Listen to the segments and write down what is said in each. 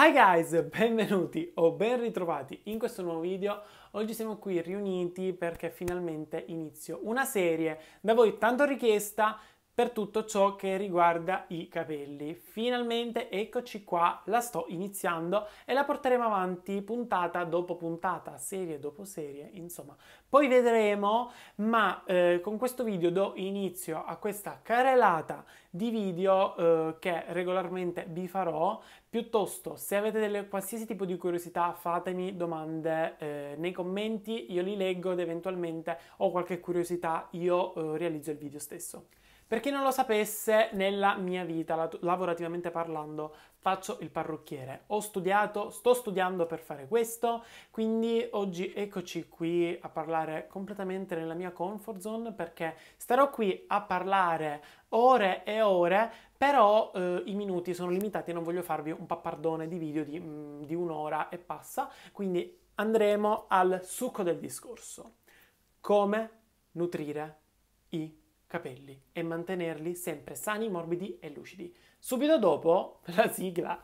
Hi guys, benvenuti o ben ritrovati in questo nuovo video. Oggi siamo qui riuniti perché finalmente inizio una serie da voi tanto richiesta per tutto ciò che riguarda i capelli. Finalmente eccoci qua, la sto iniziando e la porteremo avanti puntata dopo puntata, serie dopo serie, insomma. Poi vedremo, ma eh, con questo video do inizio a questa carrellata di video eh, che regolarmente vi farò Piuttosto, se avete delle, qualsiasi tipo di curiosità, fatemi domande eh, nei commenti, io li leggo ed eventualmente ho qualche curiosità, io eh, realizzo il video stesso. Per chi non lo sapesse, nella mia vita, lavorativamente parlando, faccio il parrucchiere. Ho studiato, sto studiando per fare questo, quindi oggi eccoci qui a parlare completamente nella mia comfort zone perché starò qui a parlare ore e ore però eh, i minuti sono limitati, non voglio farvi un pappardone di video di, mm, di un'ora e passa, quindi andremo al succo del discorso. Come nutrire i capelli e mantenerli sempre sani, morbidi e lucidi. Subito dopo la sigla.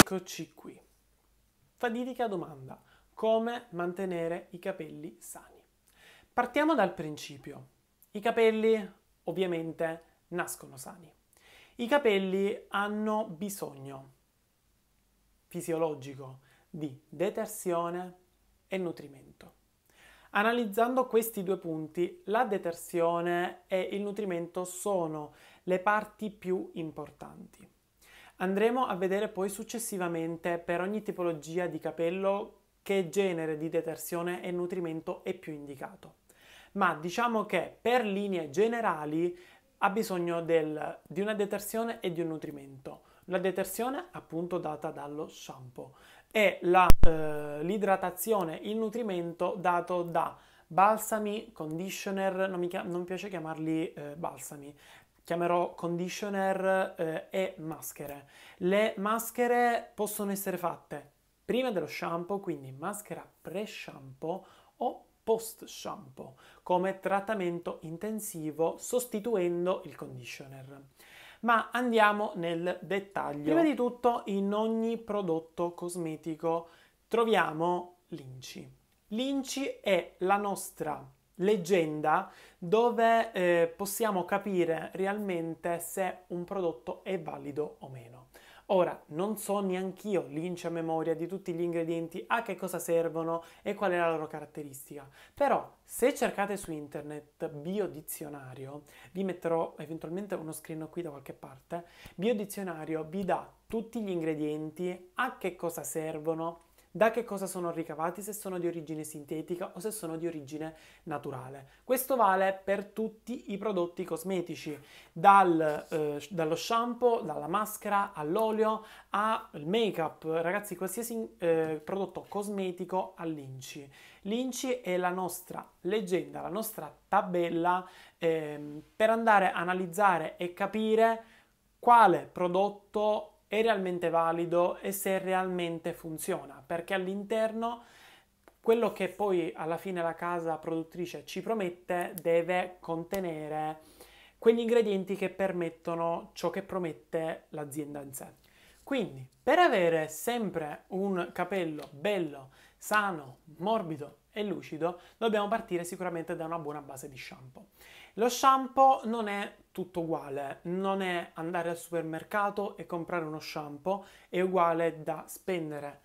Eccoci qui. Fatidica domanda come mantenere i capelli sani. Partiamo dal principio. I capelli ovviamente nascono sani. I capelli hanno bisogno fisiologico di detersione e nutrimento. Analizzando questi due punti, la detersione e il nutrimento sono le parti più importanti. Andremo a vedere poi successivamente per ogni tipologia di capello che genere di detersione e nutrimento è più indicato. Ma diciamo che per linee generali ha bisogno del, di una detersione e di un nutrimento. La detersione appunto data dallo shampoo e la, eh, l'idratazione, il nutrimento dato da balsami, conditioner, non mi, chiam- non piace chiamarli eh, balsami, chiamerò conditioner eh, e maschere. Le maschere possono essere fatte prima dello shampoo, quindi maschera pre-shampoo o post shampoo come trattamento intensivo sostituendo il conditioner. Ma andiamo nel dettaglio. Prima di tutto, in ogni prodotto cosmetico troviamo l'inci. L'inci è la nostra leggenda dove eh, possiamo capire realmente se un prodotto è valido o meno. Ora, non so neanch'io l'ince a memoria di tutti gli ingredienti, a che cosa servono e qual è la loro caratteristica. Però, se cercate su internet biodizionario, vi metterò eventualmente uno screen qui da qualche parte, biodizionario vi dà tutti gli ingredienti, a che cosa servono, da che cosa sono ricavati, se sono di origine sintetica o se sono di origine naturale. Questo vale per tutti i prodotti cosmetici, dal, eh, dallo shampoo, dalla maschera, all'olio, al make-up, ragazzi qualsiasi eh, prodotto cosmetico all'Inci. L'Inci è la nostra leggenda, la nostra tabella eh, per andare a analizzare e capire quale prodotto è realmente valido e se realmente funziona, perché all'interno quello che poi alla fine la casa produttrice ci promette deve contenere quegli ingredienti che permettono ciò che promette l'azienda in sé. Quindi, per avere sempre un capello bello, sano, morbido e lucido, dobbiamo partire sicuramente da una buona base di shampoo. Lo shampoo non è tutto uguale, non è andare al supermercato e comprare uno shampoo, è uguale da spendere,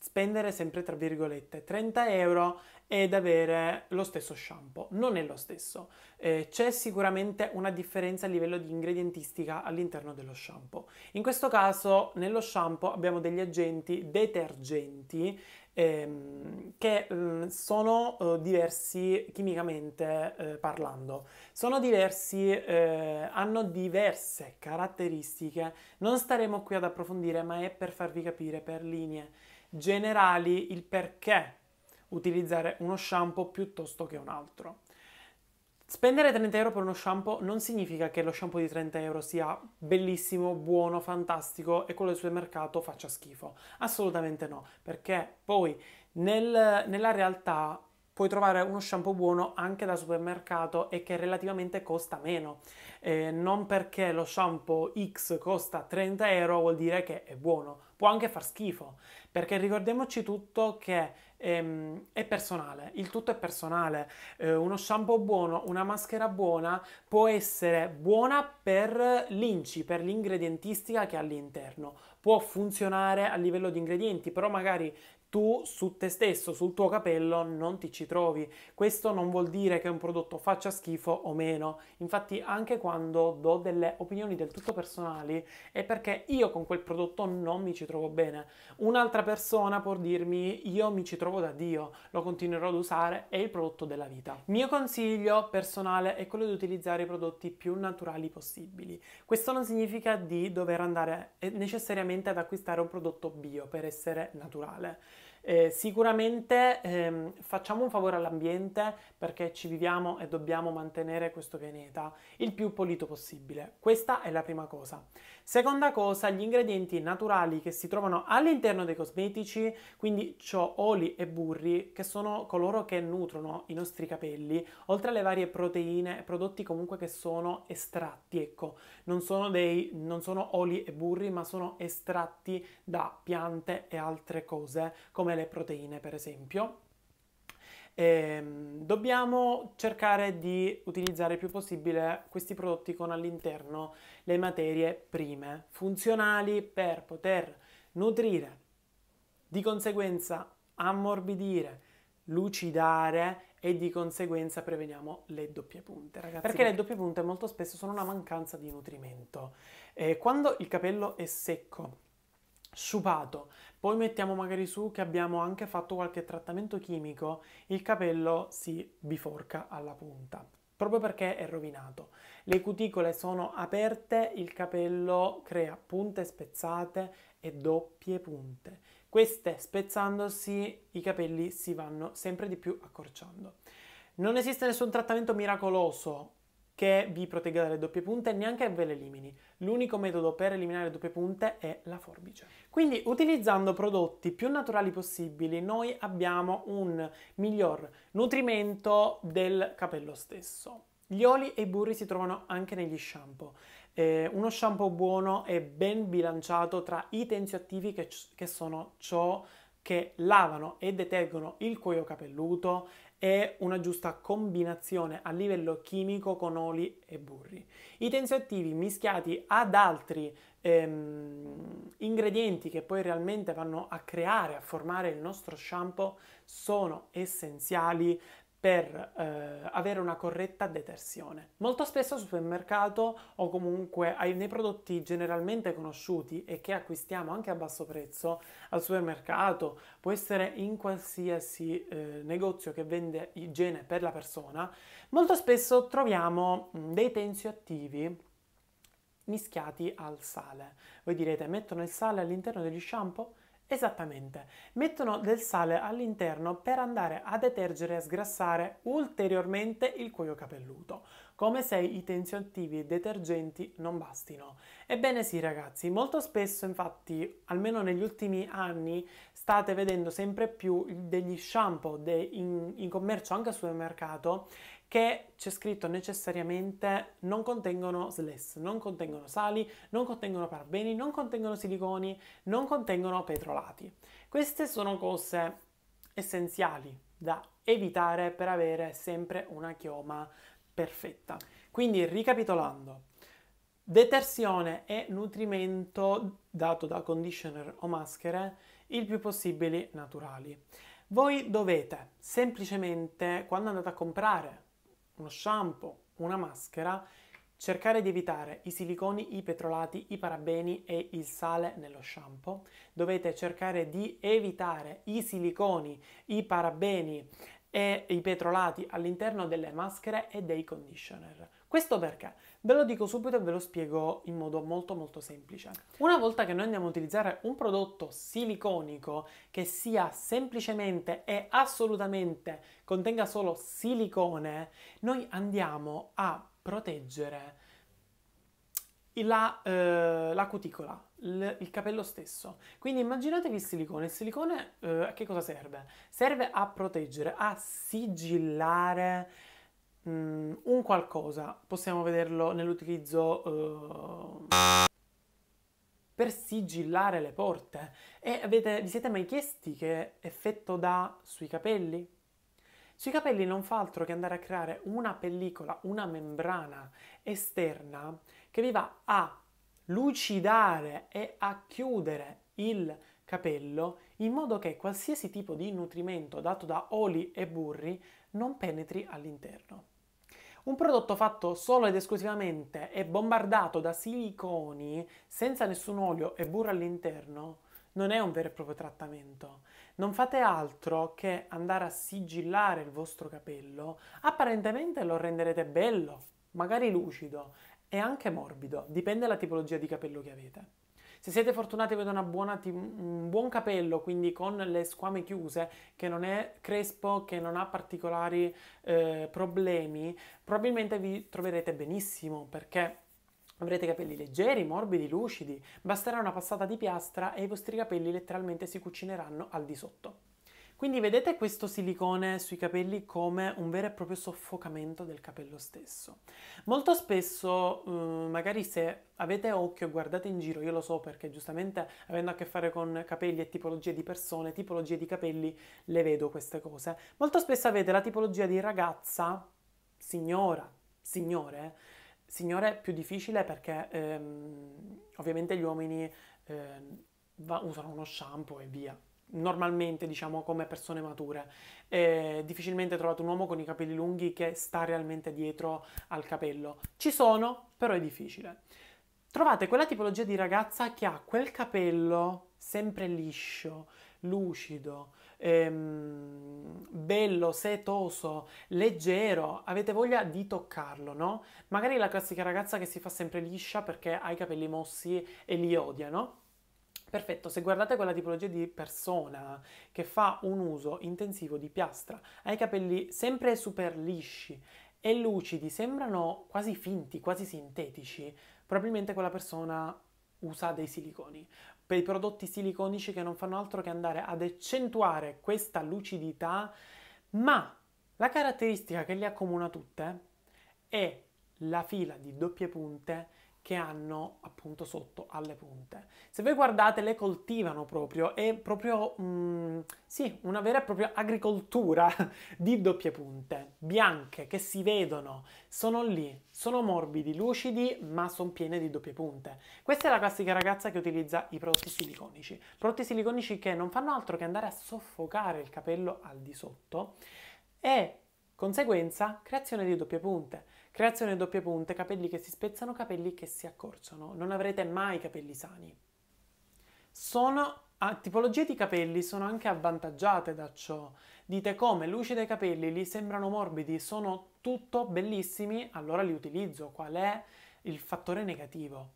spendere sempre tra virgolette, 30 euro ed avere lo stesso shampoo. Non è lo stesso. Eh, c'è sicuramente una differenza a livello di ingredientistica all'interno dello shampoo. In questo caso, nello shampoo abbiamo degli agenti detergenti ehm, che mh, mm, sono eh, diversi chimicamente eh, parlando. Sono diversi, eh, hanno diverse caratteristiche. Non staremo qui ad approfondire, ma è per farvi capire per linee generali il perché utilizzare uno shampoo piuttosto che un altro. Spendere 30 euro per uno shampoo non significa che lo shampoo di 30 euro sia bellissimo, buono, fantastico e quello del supermercato faccia schifo. Assolutamente no, perché poi nel, nella realtà puoi trovare uno shampoo buono anche da supermercato e che relativamente costa meno. Eh, non perché lo shampoo X costa 30 euro vuol dire che è buono, può anche far schifo, perché ricordiamoci tutto che ehm, è personale, il tutto è personale. Eh, uno shampoo buono, una maschera buona può essere buona per l'inci, per l'ingredientistica che ha all'interno, può funzionare a livello di ingredienti, però magari tu su te stesso, sul tuo capello non ti ci trovi. Questo non vuol dire che un prodotto faccia schifo o meno. Infatti anche quando do delle opinioni del tutto personali è perché io con quel prodotto non mi ci trovo bene. Un'altra persona può dirmi io mi ci trovo da Dio, lo continuerò ad usare, è il prodotto della vita. Mio consiglio personale è quello di utilizzare i prodotti più naturali possibili. Questo non significa di dover andare eh, necessariamente ad acquistare un prodotto bio per essere naturale. Eh, sicuramente ehm, facciamo un favore all'ambiente perché ci viviamo e dobbiamo mantenere questo pianeta il più pulito possibile. Questa è la prima cosa. Seconda cosa, gli ingredienti naturali che si trovano all'interno dei cosmetici, quindi ciò oli e burri, che sono coloro che nutrono i nostri capelli, oltre alle varie proteine prodotti comunque che sono estratti, ecco, non sono, dei, non sono oli e burri, ma sono estratti da piante e altre cose, come le proteine per esempio. E ehm, dobbiamo cercare di utilizzare il più possibile questi prodotti con all'interno le materie prime funzionali per poter nutrire, di conseguenza ammorbidire, lucidare e di conseguenza preveniamo le doppie punte, ragazzi. Perché le doppie punte molto spesso sono una mancanza di nutrimento. Eh, quando il capello è secco, sciupato. Poi mettiamo magari su che abbiamo anche fatto qualche trattamento chimico, il capello si biforca alla punta proprio perché è rovinato. Le cuticole sono aperte, il capello crea punte spezzate e doppie punte. Queste spezzandosi i capelli si vanno sempre di più accorciando. Non esiste nessun trattamento miracoloso che vi protegga dalle doppie punte, neanche ve le elimini. L'unico metodo per eliminare le doppie punte è la forbice. Quindi utilizzando prodotti più naturali possibili noi abbiamo un miglior nutrimento del capello stesso. Gli oli e i burri si trovano anche negli shampoo. Eh, uno shampoo buono è ben bilanciato tra i tensioattivi che, che sono ciò che lavano e detengono il cuoio capelluto e una giusta combinazione a livello chimico con oli e burri. I tensioattivi mischiati ad altri ehm, ingredienti che poi realmente vanno a creare, a formare il nostro shampoo sono essenziali per eh, avere una corretta detersione. Molto spesso al supermercato o comunque nei prodotti generalmente conosciuti e che acquistiamo anche a basso prezzo al supermercato, può essere in qualsiasi eh, negozio che vende igiene per la persona, molto spesso troviamo mm, dei tensioattivi mischiati al sale. Voi direte mettono il sale all'interno degli shampoo? Esattamente, mettono del sale all'interno per andare a detergere e a sgrassare ulteriormente il cuoio capelluto, come se i tensioattivi detergenti non bastino. Ebbene sì ragazzi, molto spesso infatti, almeno negli ultimi anni, state vedendo sempre più degli shampoo de in, in commercio anche sul mercato che c'è scritto necessariamente non contengono sless, non contengono sali, non contengono parabeni, non contengono siliconi, non contengono petrolati. Queste sono cose essenziali da evitare per avere sempre una chioma perfetta. Quindi ricapitolando, detersione e nutrimento dato da conditioner o maschere il più possibile naturali. Voi dovete semplicemente, quando andate a comprare uno shampoo, una maschera, cercare di evitare i siliconi, i petrolati, i parabeni e il sale nello shampoo. Dovete cercare di evitare i siliconi, i parabeni e i petrolati all'interno delle maschere e dei conditioner. Questo perché? Ve lo dico subito e ve lo spiego in modo molto molto semplice. Una volta che noi andiamo a utilizzare un prodotto siliconico che sia semplicemente e assolutamente contenga solo silicone, noi andiamo a proteggere la, eh, la cuticola, il capello stesso. Quindi immaginatevi il silicone. Il silicone eh, a che cosa serve? Serve a proteggere, a sigillare mh, mm, un qualcosa. Possiamo vederlo nell'utilizzo... Eh, per sigillare le porte. E avete, vi siete mai chiesti che effetto dà sui capelli? Sui capelli non fa altro che andare a creare una pellicola, una membrana esterna che vi va a lucidare e a chiudere il capello in modo che qualsiasi tipo di nutrimento dato da oli e burri non penetri all'interno. Un prodotto fatto solo ed esclusivamente e bombardato da siliconi senza nessun olio e burro all'interno non è un vero e proprio trattamento. Non fate altro che andare a sigillare il vostro capello, apparentemente lo renderete bello, magari lucido, è anche morbido, dipende dalla tipologia di capello che avete. Se siete fortunati avete ti- un buon capello, quindi con le squame chiuse, che non è crespo, che non ha particolari eh, problemi, probabilmente vi troverete benissimo perché Avrete capelli leggeri, morbidi, lucidi, basterà una passata di piastra e i vostri capelli letteralmente si cucineranno al di sotto. Quindi vedete questo silicone sui capelli come un vero e proprio soffocamento del capello stesso. Molto spesso, eh, magari se avete occhio e guardate in giro, io lo so perché giustamente avendo a che fare con capelli e tipologie di persone, tipologie di capelli, le vedo queste cose. Molto spesso avete la tipologia di ragazza, signora, signore, signore è più difficile perché ehm, ovviamente gli uomini ehm, va, usano uno shampoo e via, normalmente, diciamo, come persone mature. Eh, difficilmente trovate un uomo con i capelli lunghi che sta realmente dietro al capello. Ci sono, però è difficile. Trovate quella tipologia di ragazza che ha quel capello sempre liscio, lucido, ehm, bello, setoso, leggero, avete voglia di toccarlo, no? Magari la classica ragazza che si fa sempre liscia perché ha i capelli mossi e li odia, no? Perfetto, se guardate quella tipologia di persona che fa un uso intensivo di piastra, ha i capelli sempre super lisci e lucidi, sembrano quasi finti, quasi sintetici, probabilmente quella persona usa dei siliconi. Per i prodotti siliconici che non fanno altro che andare ad accentuare questa lucidità, ma la caratteristica che li accomuna tutte è la fila di doppie punte che hanno appunto sotto alle punte. Se voi guardate le coltivano proprio, è proprio mh, mm, sì, una vera e propria agricoltura di doppie punte, bianche che si vedono, sono lì, sono morbidi, lucidi, ma sono piene di doppie punte. Questa è la classica ragazza che utilizza i prodotti siliconici, prodotti siliconici che non fanno altro che andare a soffocare il capello al di sotto e conseguenza creazione di doppie punte. Creazione doppie punte, capelli che si spezzano, capelli che si accorciano. Non avrete mai capelli sani. Sono a tipologie di capelli sono anche avvantaggiate da ciò. Dite come luci dei capelli li sembrano morbidi, sono tutto bellissimi, allora li utilizzo. Qual è il fattore negativo?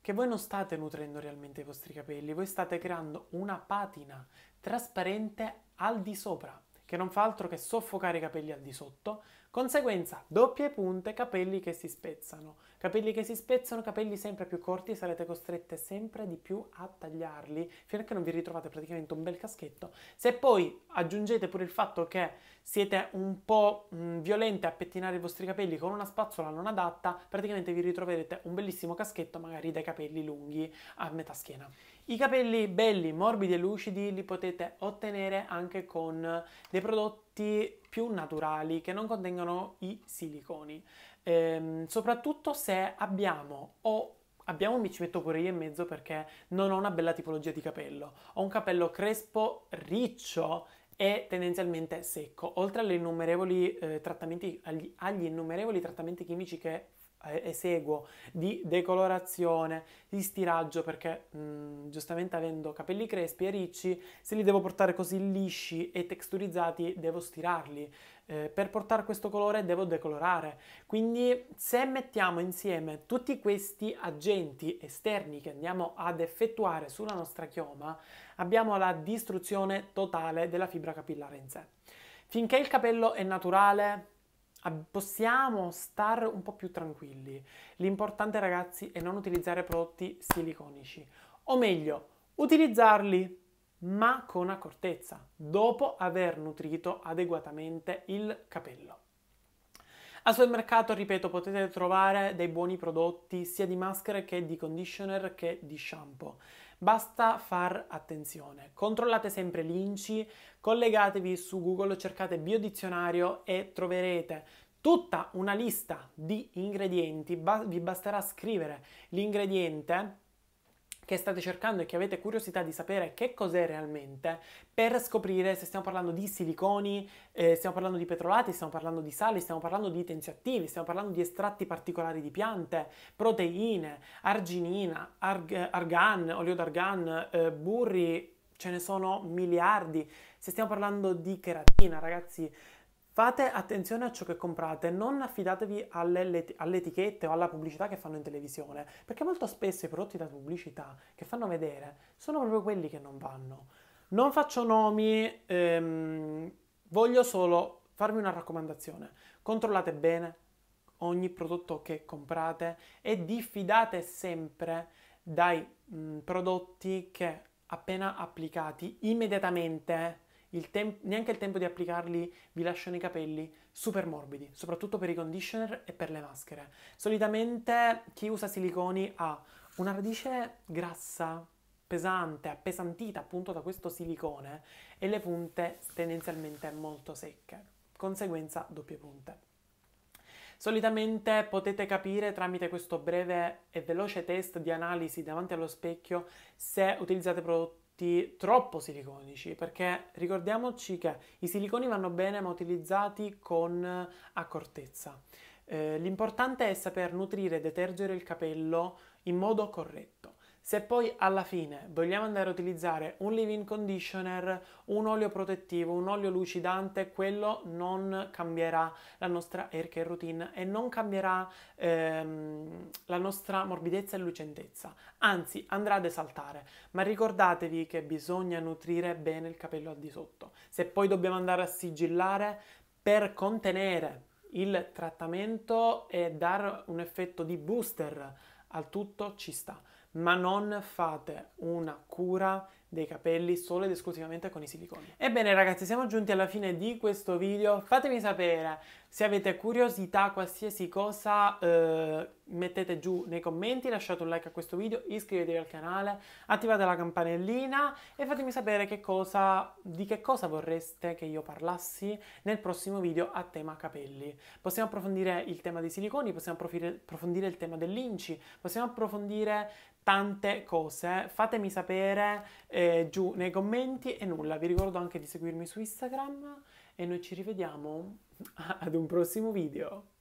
Che voi non state nutrendo realmente i vostri capelli, voi state creando una patina trasparente al di sopra, che non fa altro che soffocare i capelli al di sotto Conseguenza, doppie punte, capelli che si spezzano. Capelli che si spezzano, capelli sempre più corti, sarete costrette sempre di più a tagliarli fino a che non vi ritrovate praticamente un bel caschetto. Se poi aggiungete pure il fatto che siete un po' mm, violente a pettinare i vostri capelli con una spazzola non adatta, praticamente vi ritroverete un bellissimo caschetto magari dai capelli lunghi a metà schiena. I capelli belli, morbidi e lucidi li potete ottenere anche con dei prodotti più naturali che non contengono i siliconi ehm, soprattutto se abbiamo o abbiamo mi ci metto pure io in mezzo perché non ho una bella tipologia di capello, ho un capello crespo, riccio e tendenzialmente secco, oltre agli innumerevoli, eh, trattamenti, agli, agli innumerevoli trattamenti chimici che eh, eseguo di decolorazione, di stiraggio perché mh, mm, giustamente avendo capelli crespi e ricci se li devo portare così lisci e texturizzati devo stirarli eh, per portare questo colore devo decolorare. Quindi se mettiamo insieme tutti questi agenti esterni che andiamo ad effettuare sulla nostra chioma, abbiamo la distruzione totale della fibra capillare in sé. Finché il capello è naturale, possiamo stare un po' più tranquilli. L'importante ragazzi è non utilizzare prodotti siliconici, o meglio, utilizzarli ma con accortezza, dopo aver nutrito adeguatamente il capello. Al supermercato, ripeto, potete trovare dei buoni prodotti sia di maschere che di conditioner che di shampoo. Basta far attenzione. Controllate sempre l'INCI, collegatevi su Google, cercate biodizionario e troverete tutta una lista di ingredienti. Ba- vi basterà scrivere l'ingrediente che state cercando e che avete curiosità di sapere che cos'è realmente, per scoprire se stiamo parlando di siliconi, eh, stiamo parlando di petrolati, stiamo parlando di sali, stiamo parlando di tensioattivi, stiamo parlando di estratti particolari di piante, proteine, arginina, arg- argan, olio d'argan, eh, burri, ce ne sono miliardi. Se stiamo parlando di cheratina, ragazzi, Fate attenzione a ciò che comprate, non affidatevi alle, alle, etichette o alla pubblicità che fanno in televisione, perché molto spesso i prodotti da pubblicità che fanno vedere sono proprio quelli che non vanno. Non faccio nomi, ehm, voglio solo farvi una raccomandazione. Controllate bene ogni prodotto che comprate e diffidate sempre dai mh, prodotti che appena applicati immediatamente il tem- neanche il tempo di applicarli vi lasciano i capelli super morbidi, soprattutto per i conditioner e per le maschere. Solitamente chi usa siliconi ha una radice grassa, pesante, appesantita appunto da questo silicone e le punte tendenzialmente molto secche, conseguenza doppie punte. Solitamente potete capire tramite questo breve e veloce test di analisi davanti allo specchio se utilizzate prodotti prodotti troppo siliconici, perché ricordiamoci che i siliconi vanno bene ma utilizzati con accortezza. Eh, l'importante è saper nutrire e detergere il capello in modo corretto. Se poi alla fine vogliamo andare a utilizzare un leave-in conditioner, un olio protettivo, un olio lucidante, quello non cambierà la nostra hair care routine e non cambierà ehm, la nostra morbidezza e lucentezza, anzi andrà ad esaltare. Ma ricordatevi che bisogna nutrire bene il capello al di sotto. Se poi dobbiamo andare a sigillare per contenere il trattamento e dare un effetto di booster al tutto ci sta ma non fate una cura dei capelli solo ed esclusivamente con i siliconi. Ebbene ragazzi, siamo giunti alla fine di questo video. Fatemi sapere se avete curiosità, qualsiasi cosa, eh, mettete giù nei commenti, lasciate un like a questo video, iscrivetevi al canale, attivate la campanellina e fatemi sapere che cosa, di che cosa vorreste che io parlassi nel prossimo video a tema capelli. Possiamo approfondire il tema dei siliconi, possiamo approfondire il tema dell'inci, possiamo approfondire tante cose. Fatemi sapere eh, giù nei commenti e nulla. Vi ricordo anche di seguirmi su Instagram e noi ci rivediamo ad un prossimo video.